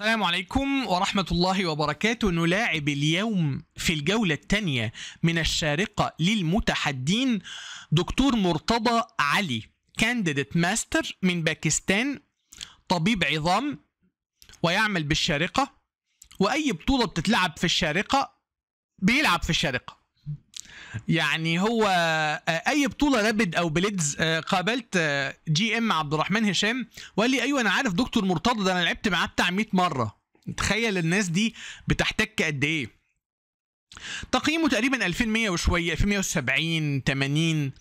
السلام عليكم ورحمة الله وبركاته نلاعب اليوم في الجولة الثانية من الشارقة للمتحدين دكتور مرتضى علي كانديديت ماستر من باكستان طبيب عظام ويعمل بالشارقة وأي بطولة بتتلعب في الشارقة بيلعب في الشارقة يعني هو آه، اي بطوله رابد او بليدز آه، قابلت آه، جي ام عبد الرحمن هشام وقال لي ايوه انا عارف دكتور مرتضى ده انا لعبت معاه بتاع 100 مره تخيل الناس دي بتحتك قد ايه تقييمه تقريبا 2100 وشويه 2170 80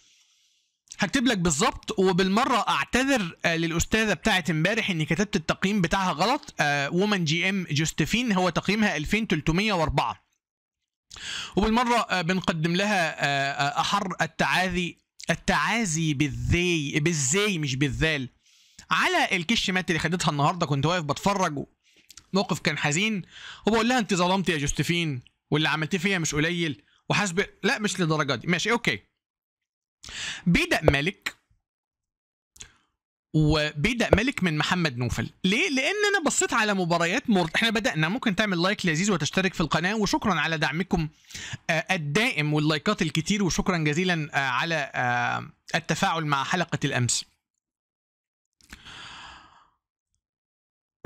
هكتب لك بالظبط وبالمره اعتذر للاستاذه بتاعه امبارح اني كتبت التقييم بتاعها غلط وومن جي ام جوستيفين هو تقييمها 2304 وبالمره آه، بنقدم لها آه، آه، احر التعاذي التعازي بالذي بالزي مش بالذال على الكش مات اللي خدتها النهارده كنت واقف بتفرج موقف كان حزين وبقول لها انت ظلمتي يا جوستيفين واللي عملتيه فيا مش قليل وحاسب لا مش للدرجه دي ماشي اوكي بيدأ مالك وبدا ملك من محمد نوفل ليه لان انا بصيت على مباريات مر... احنا بدانا ممكن تعمل لايك لذيذ وتشترك في القناه وشكرا على دعمكم آه، الدائم واللايكات الكتير وشكرا جزيلا آه، على آه، التفاعل مع حلقه الامس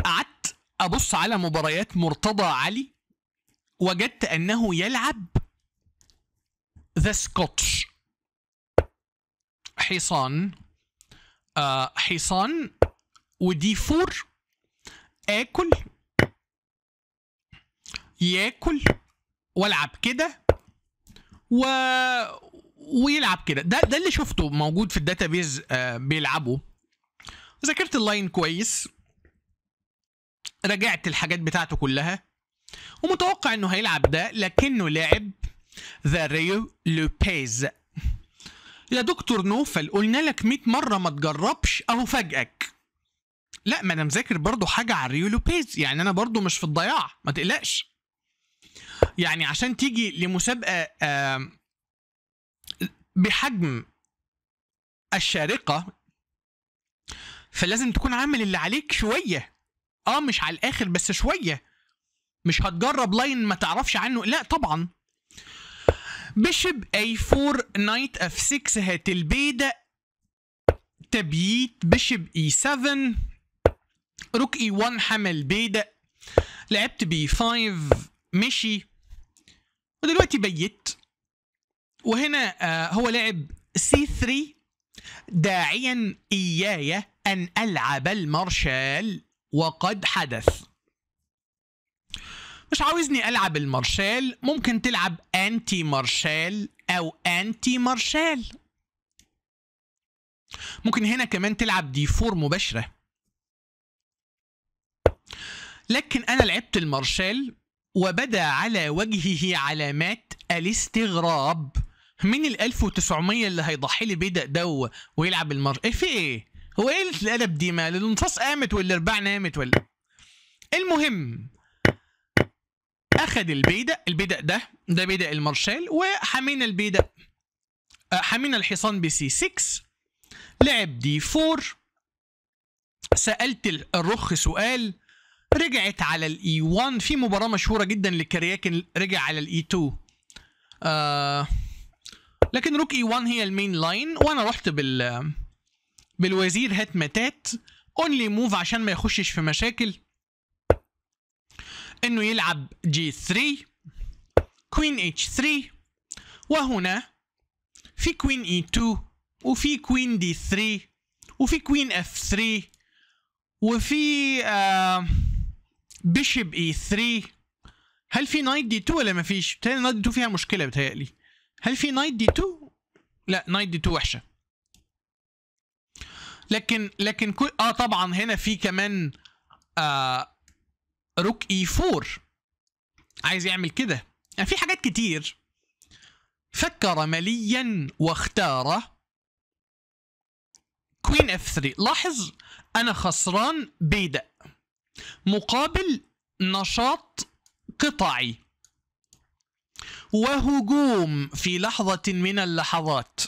قعدت ابص على مباريات مرتضى علي وجدت انه يلعب ذا سكوتش حصان آه، حصان ودي فور اكل ياكل والعب كده و ويلعب كده ده ده اللي شفته موجود في الداتابيز آه، بيز بيلعبه ذاكرت اللاين كويس راجعت الحاجات بتاعته كلها ومتوقع انه هيلعب ده لكنه لعب ذا ريو لوبيز يا دكتور نوفل قلنا لك 100 مره ما تجربش اهو فاجئك لا ما انا مذاكر برضو حاجه على لوبيز يعني انا برضو مش في الضياع ما تقلقش يعني عشان تيجي لمسابقه بحجم الشارقه فلازم تكون عامل اللي عليك شويه اه مش على الاخر بس شويه مش هتجرب لاين ما تعرفش عنه لا طبعا بشب اي 4 نايت اف 6 هات البيدا تبييت بشب اي 7 روك اي e 1 حمل بيدا لعبت بي 5 مشي ودلوقتي بيت وهنا آه هو لاعب سي 3 داعيا إياي أن ألعب المارشال وقد حدث مش عاوزني العب المارشال ممكن تلعب انتي مارشال او انتي مارشال ممكن هنا كمان تلعب دي فور مباشره لكن انا لعبت المارشال وبدا على وجهه علامات الاستغراب من ال 1900 اللي هيضحي لي بيه دو ويلعب المر ايه في ايه هو ايه قله الادب دي ما الانفاس قامت والارباع نامت ولا المهم اخذ البيدق البيدق ده ده بيدق المارشال وحمينا البيدق آه، حمينا الحصان سي 6 لعب دي 4 سالت الرخ سؤال رجعت على الاي 1 e في مباراه مشهوره جدا لكرياكن رجع على الاي 2 e آه لكن روك اي e 1 هي المين لاين وانا رحت بال بالوزير هات متات اونلي موف عشان ما يخشش في مشاكل انه يلعب جي 3 كوين اتش 3 وهنا في كوين اي 2 وفي كوين دي 3 وفي كوين اف 3 وفي آه بيشب اي 3 هل في نايت دي 2 ولا ما فيش؟ بتهيألي نايت دي 2 فيها مشكلة بتهيألي هل في نايت دي 2؟ لا نايت دي 2 وحشة لكن لكن كل اه طبعا هنا في كمان آه روك اي 4 عايز يعمل كده يعني في حاجات كتير فكر مليا واختار كوين اف 3 لاحظ انا خسران بيدا مقابل نشاط قطعي وهجوم في لحظة من اللحظات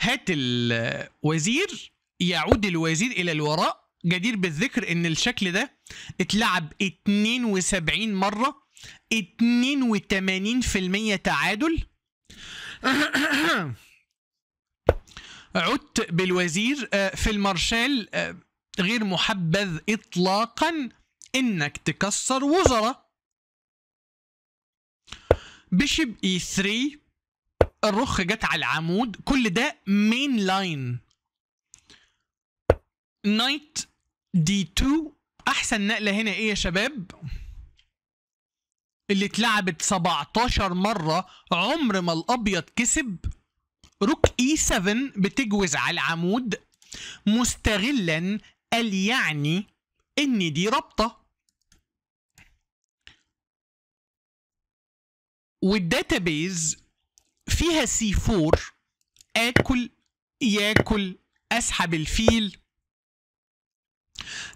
هات الوزير يعود الوزير إلى الوراء جدير بالذكر ان الشكل ده اتلعب 72 مره 82% تعادل عدت بالوزير آه، في المارشال آه، غير محبذ اطلاقا انك تكسر وزراء بشب اي 3 الرخ جت على العمود كل ده مين لاين نايت دي 2 احسن نقله هنا ايه يا شباب اللي اتلعبت 17 مره عمر ما الابيض كسب روك اي e 7 بتجوز على العمود مستغلا قال يعني ان دي رابطه والداتابيز فيها سي 4 اكل ياكل اسحب الفيل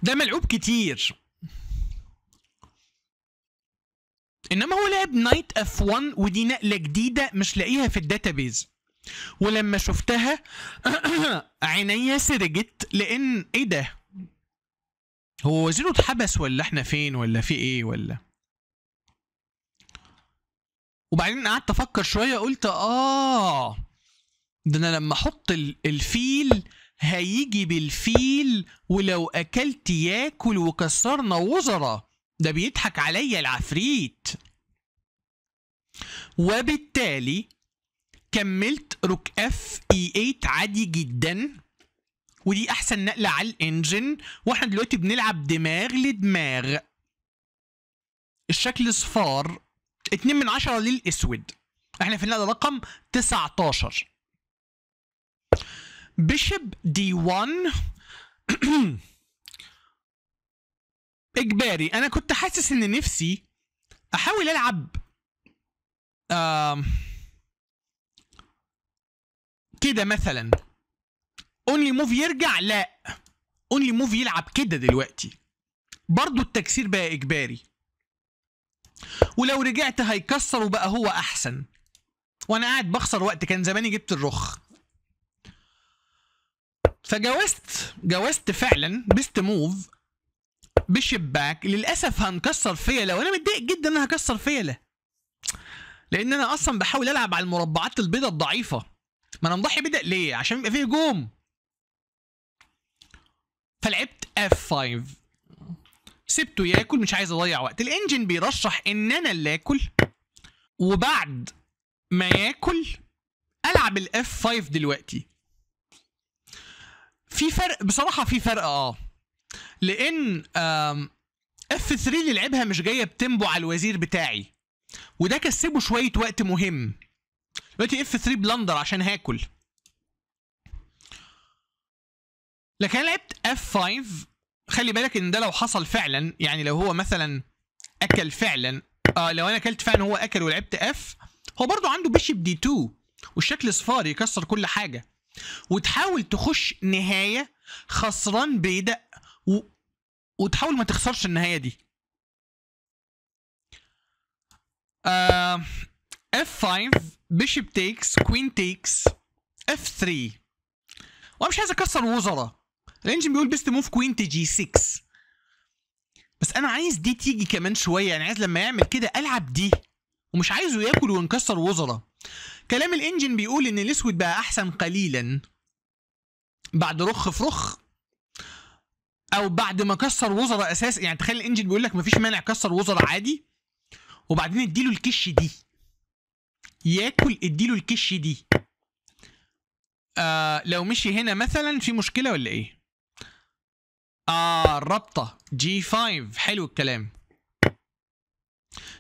ده ملعوب كتير انما هو لعب نايت اف 1 ودي نقله جديده مش لاقيها في الداتابيز ولما شفتها عينيا سرجت لان ايه ده هو وزيره اتحبس ولا احنا فين ولا في ايه ولا وبعدين قعدت افكر شويه قلت اه ده انا لما احط الفيل هيجي بالفيل ولو أكلت ياكل وكسرنا وزرة ده بيضحك عليا العفريت وبالتالي كملت روك اف اي 8 عادي جدا ودي احسن نقله على الانجن واحنا دلوقتي بنلعب دماغ لدماغ الشكل صفار 2 من 10 للاسود احنا في النقله رقم 19 بيشب دي 1 اجباري انا كنت حاسس ان نفسي احاول العب كده مثلا اونلي موف يرجع لا اونلي موف يلعب كده دلوقتي برضو التكسير بقى اجباري ولو رجعت هيكسر وبقى هو احسن وانا قاعد بخسر وقت كان زماني جبت الرخ فجوزت جوزت فعلا بيست موف بشباك للاسف هنكسر فيله وانا متضايق جدا ان هكسر فيله لان انا اصلا بحاول العب على المربعات البيضاء الضعيفه ما انا مضحي بدأ ليه عشان يبقى فيه هجوم فلعبت اف 5 سبته ياكل مش عايز اضيع وقت الانجن بيرشح ان انا اللي اكل وبعد ما ياكل العب الاف 5 دلوقتي في فرق بصراحه في فرق اه لان اف 3 اللي لعبها مش جايه بتنبو على الوزير بتاعي وده كسبه شويه وقت مهم دلوقتي اف 3 بلندر عشان هاكل لكن انا لعبت اف 5 خلي بالك ان ده لو حصل فعلا يعني لو هو مثلا اكل فعلا آه لو انا اكلت فعلا هو اكل ولعبت اف هو برضو عنده بيشب دي 2 والشكل صفار يكسر كل حاجه وتحاول تخش نهايه خسران بيدق و... وتحاول ما تخسرش النهايه دي اف آه، f F5 بيشب تيكس كوين تيكس اف 3 وانا مش عايز اكسر وزراء الانجن بيقول بيست موف كوين تي جي 6 بس انا عايز دي تيجي كمان شويه يعني عايز لما يعمل كده العب دي ومش عايزه ياكل ونكسر وزراء كلام الانجن بيقول ان الاسود بقى احسن قليلا بعد رخ في رخ او بعد ما كسر وزراء اساس يعني تخيل الانجن بيقول لك مفيش مانع كسر وزراء عادي وبعدين اديله الكش دي ياكل اديله الكش دي آه لو مشي هنا مثلا في مشكله ولا ايه اه الرابطه جي 5 حلو الكلام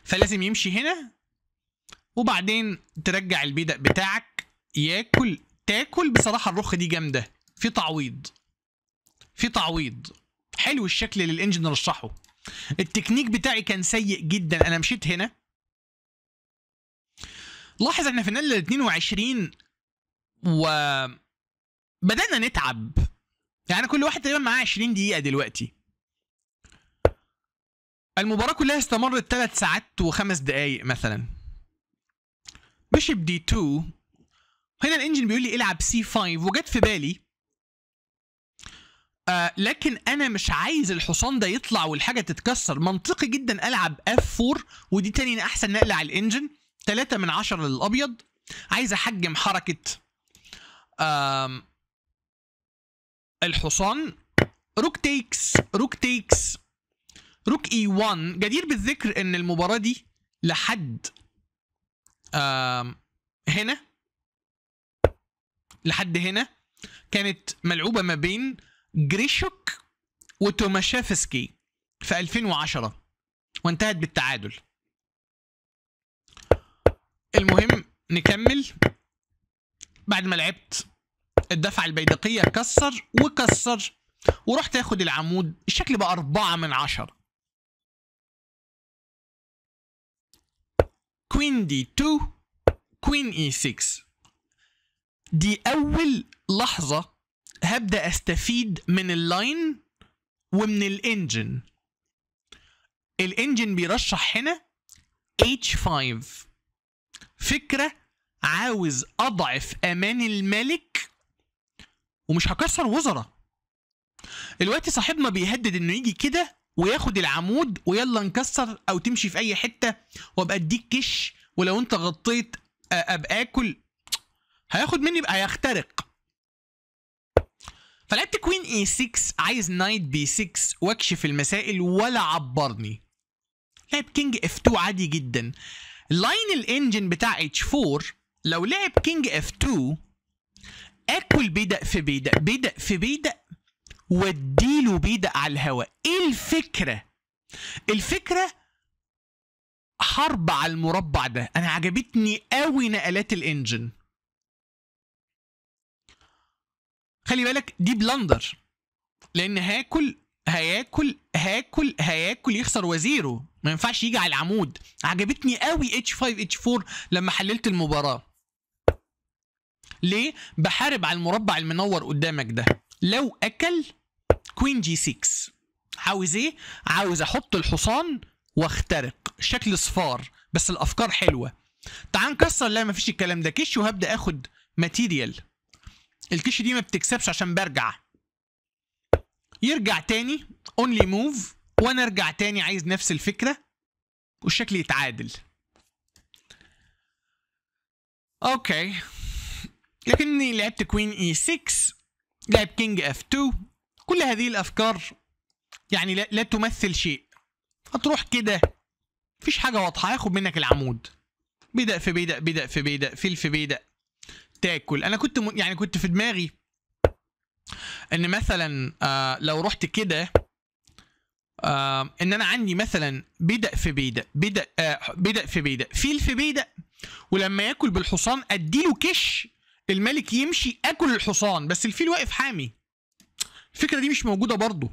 فلازم يمشي هنا وبعدين ترجع البيدق بتاعك ياكل تاكل بصراحه الرخ دي جامده في تعويض في تعويض حلو الشكل اللي الانجن رشحه التكنيك بتاعي كان سيء جدا انا مشيت هنا لاحظ احنا في نال 22 و بدانا نتعب يعني كل واحد تقريبا معاه 20 دقيقه دلوقتي المباراه كلها استمرت 3 ساعات وخمس دقائق مثلا بيشب دي 2 هنا الانجن بيقول لي العب سي 5 وجت في بالي آه لكن انا مش عايز الحصان ده يطلع والحاجه تتكسر منطقي جدا العب اف 4 ودي تاني احسن نقله على الانجن 3 من 10 للابيض عايز احجم حركه آه الحصان روك تيكس روك تيكس روك اي 1 جدير بالذكر ان المباراه دي لحد هنا لحد هنا كانت ملعوبه ما بين جريشوك وتوماشافسكي في 2010 وانتهت بالتعادل المهم نكمل بعد ما لعبت الدفعة البيدقية كسر وكسر ورحت اخد العمود الشكل بقى أربعة من عشرة كوين دي 2 كوين اي 6 دي اول لحظه هبدا استفيد من اللاين ومن الانجن الانجن بيرشح هنا H5 فكرة عاوز أضعف أمان الملك ومش هكسر وزراء الوقت صاحبنا بيهدد إنه يجي كده وياخد العمود ويلا نكسر او تمشي في اي حته وابقى اديك كش ولو انت غطيت ابقى اكل هياخد مني بقى هيخترق فلعبت كوين اي 6 عايز نايت بي 6 واكشف المسائل ولا عبرني لعب كينج اف 2 عادي جدا لاين الانجن بتاع اتش 4 لو لعب كينج اف 2 اكل بيدق في بيدق بيدق في بيدق واديله بيد على الهواء ايه الفكره الفكره حرب على المربع ده انا عجبتني قوي نقلات الانجن خلي بالك دي بلندر لان هاكل هياكل هاكل هياكل يخسر وزيره ما ينفعش يجي على العمود عجبتني قوي اتش 5 اتش 4 لما حللت المباراه ليه بحارب على المربع المنور قدامك ده لو اكل كوين جي 6 عاوز ايه عاوز احط الحصان واخترق شكل صفار بس الافكار حلوه تعال نكسر لا مفيش الكلام ده كش وهبدا اخد ماتيريال الكش دي ما بتكسبش عشان برجع يرجع تاني اونلي موف وانا ارجع تاني عايز نفس الفكره والشكل يتعادل اوكي لكني لعبت كوين اي 6 لعب كينج اف 2 كل هذه الافكار يعني لا, لا تمثل شيء هتروح كده مفيش حاجه واضحه هياخد منك العمود بدا في بدا بدا في بدا فيل في بدا تاكل انا كنت م... يعني كنت في دماغي ان مثلا آه لو رحت كده آه ان انا عندي مثلا بدأ في بدا بدأ آه بدأ في بدا فيل في بدا ولما ياكل بالحصان اديله كش الملك يمشي اكل الحصان بس الفيل واقف حامي الفكره دي مش موجوده برضه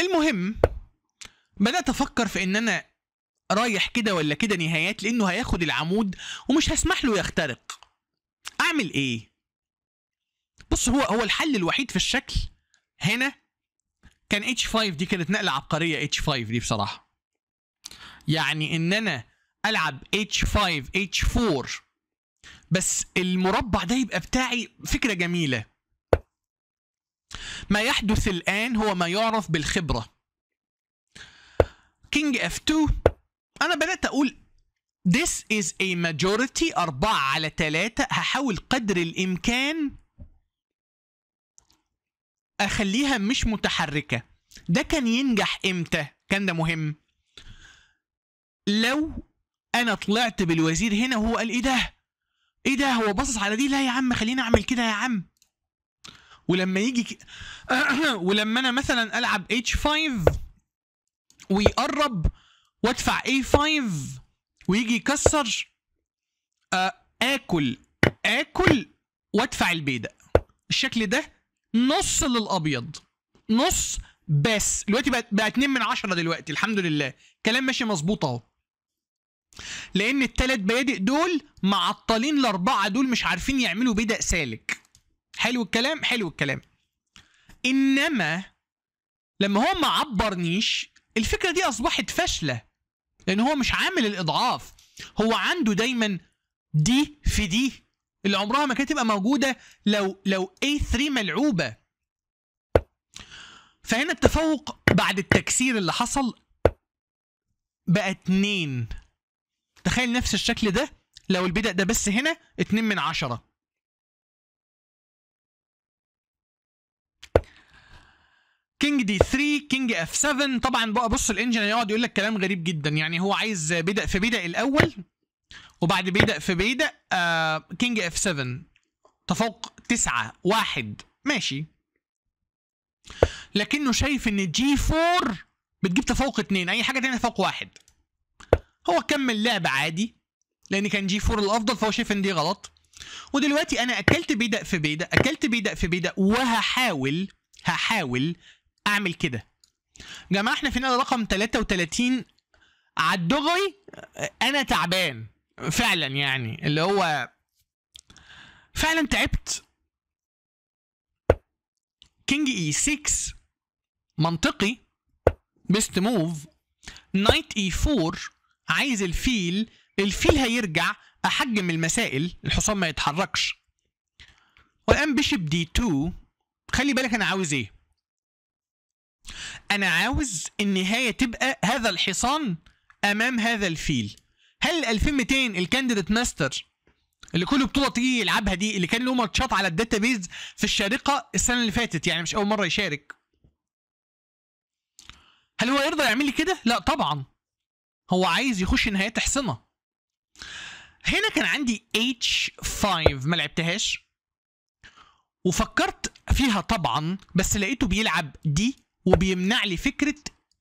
المهم بدات افكر في ان انا رايح كده ولا كده نهايات لانه هياخد العمود ومش هسمح له يخترق اعمل ايه بص هو هو الحل الوحيد في الشكل هنا كان اتش 5 دي كانت نقله عبقريه اتش 5 دي بصراحه يعني ان انا العب اتش 5 اتش 4 بس المربع ده يبقى بتاعي فكره جميله ما يحدث الان هو ما يعرف بالخبره كينج اف 2 انا بدات اقول This is a majority 4 على 3 هحاول قدر الإمكان أخليها مش متحركة ده كان ينجح إمتى؟ كان ده مهم لو أنا طلعت بالوزير هنا وهو قال إيه ده؟ ايه ده هو باصص على دي لا يا عم خليني اعمل كده يا عم ولما يجي ك... ولما انا مثلا العب H5 ويقرب وادفع A5 ويجي يكسر آه، اكل اكل وادفع البيدق الشكل ده نص للابيض نص بس دلوقتي بقى 2 من 10 دلوقتي الحمد لله كلام ماشي مظبوط اهو لان الثلاث بيادق دول معطلين الاربعه دول مش عارفين يعملوا بدأ سالك حلو الكلام حلو الكلام انما لما هو ما عبرنيش الفكره دي اصبحت فاشله لان هو مش عامل الاضعاف هو عنده دايما دي في دي اللي عمرها ما كانت تبقى موجوده لو لو A3 ملعوبه فهنا التفوق بعد التكسير اللي حصل بقى اتنين تخيل نفس الشكل ده لو البدأ ده بس هنا 2 من 10 كينج دي 3 كينج اف 7 طبعا بقى بص الانجن هيقعد يقول لك كلام غريب جدا يعني هو عايز بدأ في بدأ الاول وبعد بدا في بدا آه كينج اف 7 تفوق 9 1 ماشي لكنه شايف ان جي 4 بتجيب تفوق 2 اي حاجه تانية تفوق 1 هو كمل لعب عادي لان كان جي 4 الافضل فهو شايف ان دي غلط ودلوقتي انا اكلت بيدق في بيدق اكلت بيدق في بيدق وهحاول هحاول اعمل كده جماعه احنا فينا رقم 33 على الدغري انا تعبان فعلا يعني اللي هو فعلا تعبت كينج اي 6 منطقي بيست موف نايت اي 4 عايز الفيل الفيل هيرجع احجم المسائل الحصان ما يتحركش والان بيشب دي 2 خلي بالك انا عاوز ايه انا عاوز النهايه تبقى هذا الحصان امام هذا الفيل هل 2200 الكانديديت ماستر اللي كل بطوله تيجي يلعبها دي اللي كان له ماتشات على الداتا بيز في الشارقه السنه اللي فاتت يعني مش اول مره يشارك هل هو يرضى يعمل لي كده لا طبعا هو عايز يخش نهاية تحصنها هنا كان عندي H5 ما لعبتهاش وفكرت فيها طبعا بس لقيته بيلعب دي وبيمنع لي فكرة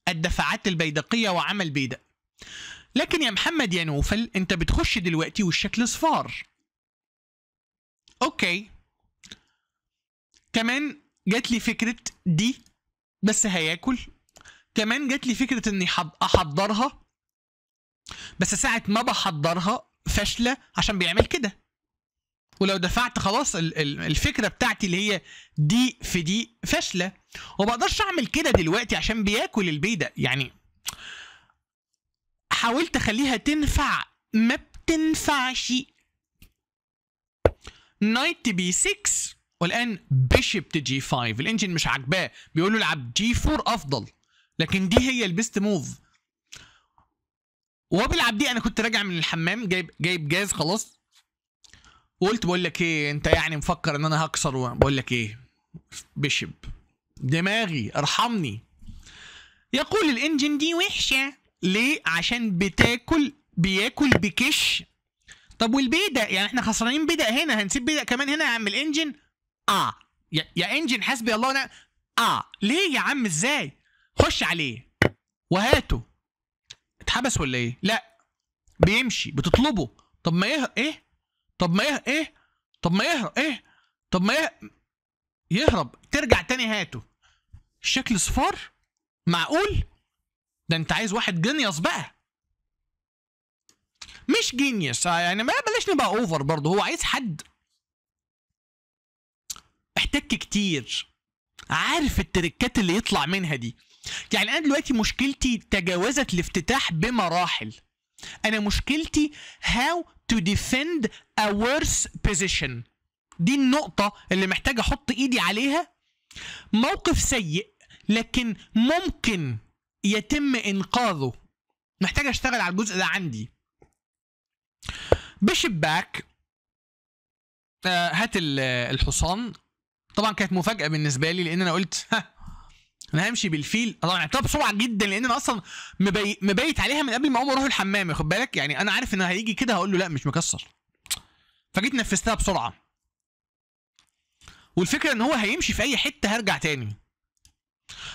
الدفعات البيدقية وعمل بيدق لكن يا محمد يا نوفل انت بتخش دلوقتي والشكل صفار اوكي كمان جات لي فكرة دي بس هياكل كمان جات لي فكرة اني احضرها بس ساعه ما بحضرها فاشله عشان بيعمل كده ولو دفعت خلاص الفكره بتاعتي اللي هي دي في دي فاشله وما بقدرش اعمل كده دلوقتي عشان بياكل البيضه يعني حاولت اخليها تنفع ما بتنفعش نايت بي 6 والان بيشب جي 5 الانجن مش عاجباه بيقول له العب جي 4 افضل لكن دي هي البيست موف وبيلعب دي انا كنت راجع من الحمام جايب جايب جاز خلاص وقلت بقول لك ايه انت يعني مفكر ان انا هكسر بقول لك ايه بشب دماغي ارحمني يقول الانجن دي وحشه ليه عشان بتاكل بياكل بكش طب والبيدق يعني احنا خسرانين بدق هنا هنسيب بدق كمان هنا يا عم الانجن اه يا, يا انجن حسبي الله ونعم اه ليه يا عم ازاي خش عليه وهاته اتحبس ولا ايه لا بيمشي بتطلبه طب ما يهرب ايه طب ما يهرب ايه طب ما يهرب ايه طب ما يهرب, يهرب. ترجع تاني هاته الشكل صفار معقول ده انت عايز واحد جينيوس بقى مش جينيوس آه، يعني ما بلاش نبقى اوفر برضه هو عايز حد احتك كتير عارف التركات اللي يطلع منها دي يعني انا دلوقتي مشكلتي تجاوزت الافتتاح بمراحل انا مشكلتي how to defend a worse position دي النقطة اللي محتاج احط ايدي عليها موقف سيء لكن ممكن يتم انقاذه محتاج اشتغل على الجزء ده عندي بشباك آه هات الحصان طبعا كانت مفاجأة بالنسبة لي لان انا قلت ها انا همشي بالفيل انا لعبتها بسرعه جدا لان انا اصلا مبي... مبيت عليها من قبل ما اقوم اروح الحمام خد بالك يعني انا عارف ان هيجي كده هقول له لا مش مكسر فجيت نفذتها بسرعه والفكره ان هو هيمشي في اي حته هرجع تاني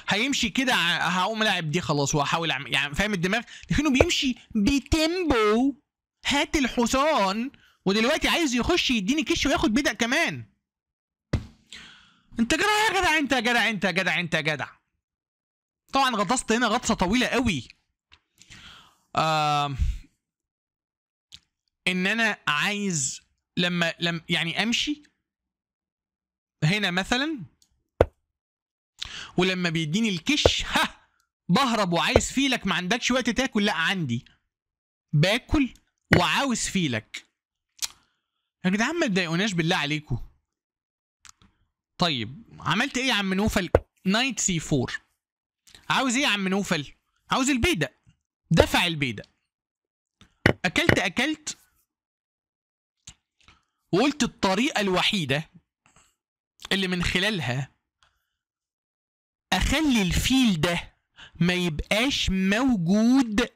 هيمشي كده هقوم لاعب دي خلاص وهحاول اعمل يعني فاهم الدماغ لكنه بيمشي بتيمبو هات الحصان ودلوقتي عايز يخش يديني كش وياخد بدق كمان انت جدع يا جدع انت يا جدع انت يا جدع انت يا جدع طبعا غطست هنا غطسه طويله قوي آه ان انا عايز لما لم يعني امشي هنا مثلا ولما بيديني الكش ها بهرب وعايز فيلك ما عندكش وقت تاكل لا عندي باكل وعاوز فيلك يا جدعان ما تضايقوناش بالله عليكم طيب عملت ايه يا عم نوفل نايت سي 4 عاوز ايه يا عم نوفل عاوز البيدق دفع البيدق اكلت اكلت وقلت الطريقه الوحيده اللي من خلالها اخلي الفيل ده ما يبقاش موجود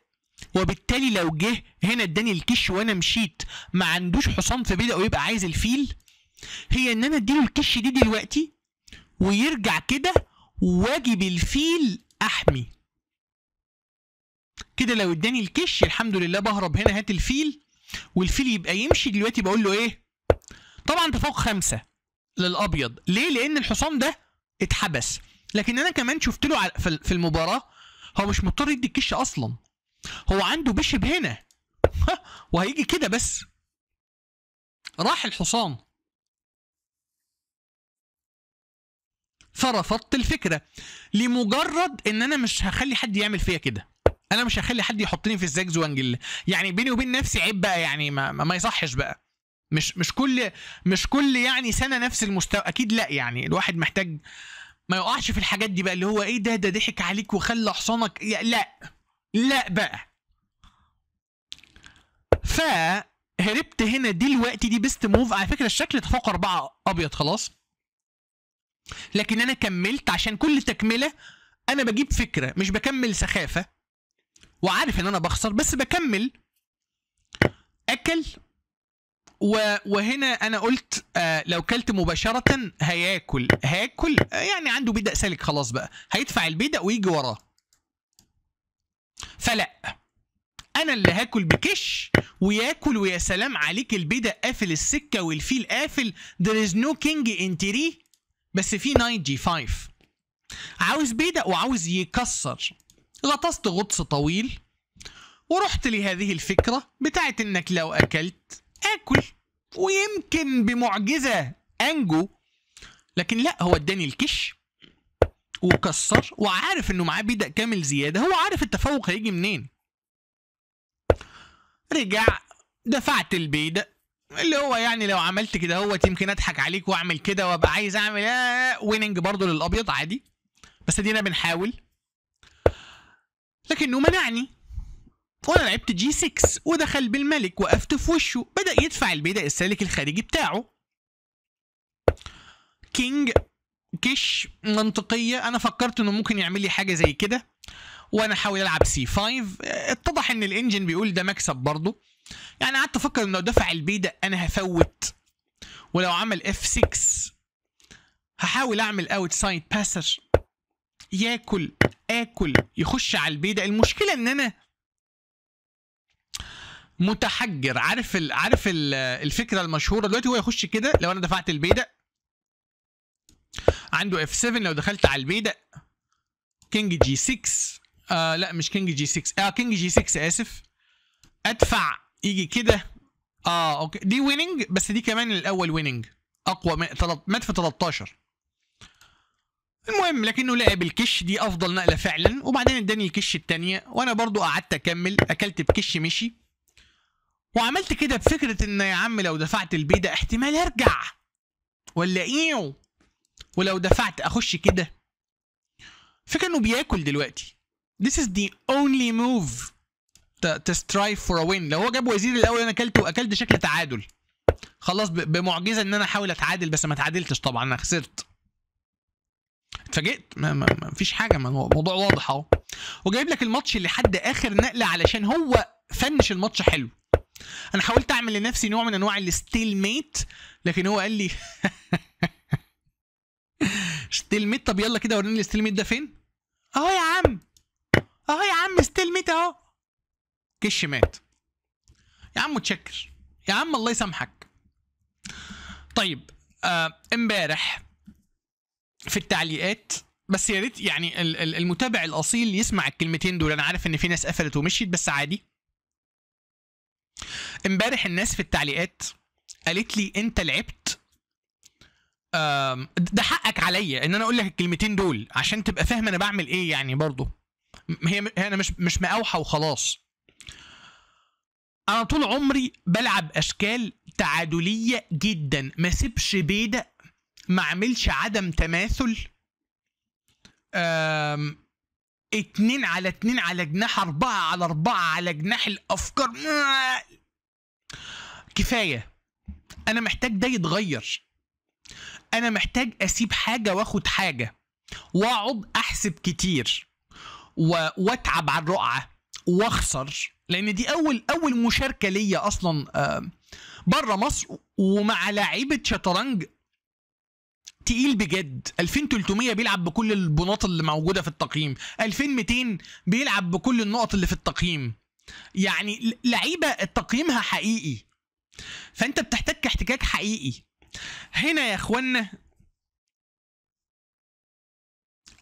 وبالتالي لو جه هنا اداني الكش وانا مشيت ما عندوش حصان في بيدق ويبقى عايز الفيل هي ان انا اديله الكش دي دلوقتي ويرجع كده واجي بالفيل احمي كده لو اداني الكش الحمد لله بهرب هنا هات الفيل والفيل يبقى يمشي دلوقتي بقول له ايه طبعا تفوق خمسة للابيض ليه لان الحصان ده اتحبس لكن انا كمان شفت له في المباراه هو مش مضطر يدي الكش اصلا هو عنده بشب هنا وهيجي كده بس راح الحصان فرفضت الفكره لمجرد ان انا مش هخلي حد يعمل فيا كده انا مش هخلي حد يحطني في الزجز وانجل يعني بيني وبين نفسي عيب بقى يعني ما, ما يصحش بقى مش مش كل مش كل يعني سنه نفس المستوى اكيد لا يعني الواحد محتاج ما يقعش في الحاجات دي بقى اللي هو ايه ده ده ضحك عليك وخلى حصانك لا لا بقى فهربت هنا دلوقتي دي بيست موف على فكره الشكل اتفوق اربعه ابيض خلاص لكن انا كملت عشان كل تكمله انا بجيب فكره مش بكمل سخافه وعارف ان انا بخسر بس بكمل اكل وهنا انا قلت آه لو كلت مباشره هياكل هياكل آه، يعني عنده بيدق سالك خلاص بقى هيدفع البيدق ويجي وراه فلا انا اللي هاكل بكش وياكل ويا سلام عليك البيدق قافل السكه والفيل قافل there is no king in tree بس في 9 جي 5 عاوز بيدق وعاوز يكسر غطست غطس طويل ورحت لهذه الفكرة بتاعت انك لو اكلت اكل ويمكن بمعجزة انجو لكن لا هو اداني الكش وكسر وعارف انه معاه بيدق كامل زيادة هو عارف التفوق هيجي منين رجع دفعت البيدق اللي هو يعني لو عملت كده هوت يمكن اضحك عليك واعمل كده وابقى عايز اعمل ويننج آه، برضه للابيض عادي بس ادينا بنحاول لكنه منعني وانا لعبت جي 6 ودخل بالملك وقفت في وشه بدا يدفع البيدق السالك الخارجي بتاعه كينج كش منطقيه انا فكرت انه ممكن يعمل لي حاجه زي كده وانا احاول العب سي 5 اتضح ان الانجن بيقول ده مكسب برضه يعني قعدت افكر ان لو دفع ده انا هفوت ولو عمل اف 6 هحاول اعمل اوت سايد باسر ياكل اكل يخش على ده المشكله ان انا متحجر عارف الـ عارف الـ الفكره المشهوره دلوقتي هو يخش كده لو انا دفعت ده عنده اف 7 لو دخلت على ده كينج جي 6 آه لا مش كينج جي 6 اه كينج جي 6 اسف ادفع يجي كده اه اوكي دي ويننج بس دي كمان الاول ويننج اقوى مات في 13 المهم لكنه لعب الكش دي افضل نقله فعلا وبعدين اداني الكش الثانيه وانا برضو قعدت اكمل اكلت بكش مشي وعملت كده بفكره ان يا عم لو دفعت البي ده احتمال ارجع ولا ايه ولو دفعت اخش كده فكانه بياكل دلوقتي This is the only move تسترايف فور وين لو هو جاب وزير الاول انا اكلته اكلت شكل تعادل خلاص بمعجزه ان انا احاول اتعادل بس ما اتعادلتش طبعا انا خسرت اتفاجئت ما, ما, ما فيش حاجه ما الموضوع واضح اهو وجايب لك الماتش لحد اخر نقله علشان هو فنش الماتش حلو انا حاولت اعمل لنفسي نوع من انواع الستيل ميت لكن هو قال لي ستيل ميت طب يلا كده وريني الستيل ميت ده فين اهو يا عم اهو يا عم ستيل ميت اهو كش مات يا عم متشكر يا عم الله يسامحك طيب آه، امبارح في التعليقات بس يا ريت يعني المتابع الاصيل يسمع الكلمتين دول انا عارف ان في ناس قفلت ومشيت بس عادي امبارح الناس في التعليقات قالت لي انت لعبت ده حقك عليا ان انا اقول لك الكلمتين دول عشان تبقى فاهم انا بعمل ايه يعني برضه هي انا مش مش مقاوحه وخلاص انا طول عمري بلعب اشكال تعادليه جدا ما سيبش بيدة ما عملش عدم تماثل اتنين على اتنين على جناح اربعة على اربعة على جناح الافكار كفاية انا محتاج ده يتغير انا محتاج اسيب حاجة واخد حاجة واقعد احسب كتير واتعب على الرقعة واخسر لان دي اول اول مشاركه ليا اصلا آه، بره مصر ومع لعيبه شطرنج تقيل بجد 2300 بيلعب بكل البناط اللي موجوده في التقييم 2200 بيلعب بكل النقط اللي في التقييم يعني لعيبه تقييمها حقيقي فانت بتحتاج احتكاك حقيقي هنا يا اخوانا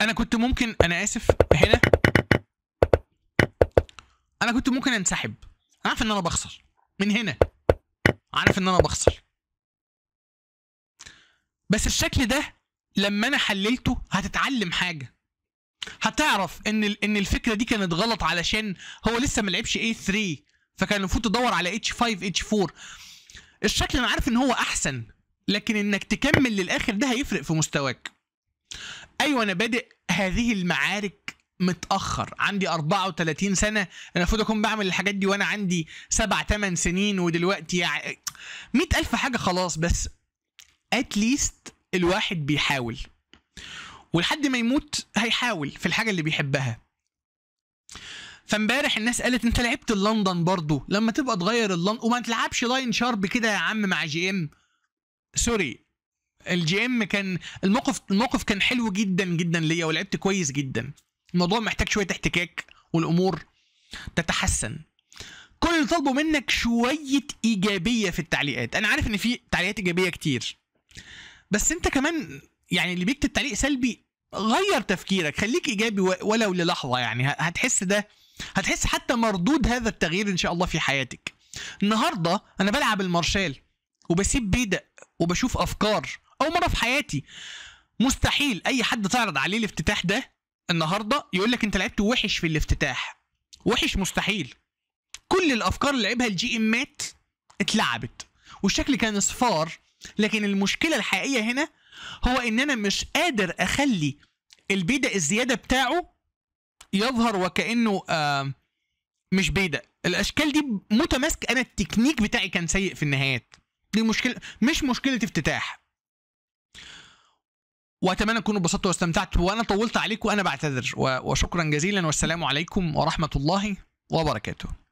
انا كنت ممكن انا اسف هنا انا كنت ممكن انسحب عارف ان انا بخسر من هنا عارف ان انا بخسر بس الشكل ده لما انا حللته هتتعلم حاجه هتعرف ان ان الفكره دي كانت غلط علشان هو لسه ما لعبش A3 فكان المفروض تدور على H5 H4 الشكل انا عارف ان هو احسن لكن انك تكمل للاخر ده هيفرق في مستواك ايوه انا بادئ هذه المعارك متاخر عندي 34 سنه انا المفروض اكون بعمل الحاجات دي وانا عندي 7 8 سنين ودلوقتي يعني 100000 حاجه خلاص بس اتليست الواحد بيحاول ولحد ما يموت هيحاول في الحاجه اللي بيحبها فامبارح الناس قالت انت لعبت اللندن برضه لما تبقى تغير اللندن وما تلعبش لاين شارب كده يا عم مع جي ام سوري الجي ام كان الموقف الموقف كان حلو جدا جدا ليا ولعبت كويس جدا الموضوع محتاج شويه احتكاك والامور تتحسن كل اللي طالبه منك شويه ايجابيه في التعليقات انا عارف ان في تعليقات ايجابيه كتير بس انت كمان يعني اللي بيكتب تعليق سلبي غير تفكيرك خليك ايجابي ولو للحظه يعني هتحس ده هتحس حتى مردود هذا التغيير ان شاء الله في حياتك النهارده انا بلعب المارشال وبسيب بيدق وبشوف افكار اول مره في حياتي مستحيل اي حد تعرض عليه الافتتاح ده النهارده يقول لك انت لعبت وحش في الافتتاح وحش مستحيل كل الافكار اللي لعبها الجي ام مات اتلعبت والشكل كان صفار لكن المشكله الحقيقيه هنا هو ان انا مش قادر اخلي البيدا الزياده بتاعه يظهر وكانه آه مش بيدا الاشكال دي متماسك انا التكنيك بتاعي كان سيء في النهايات دي مشكله مش مشكله افتتاح واتمنى تكونوا انبسطتوا واستمتعتوا وانا طولت عليكم وانا بعتذر وشكرا جزيلا والسلام عليكم ورحمه الله وبركاته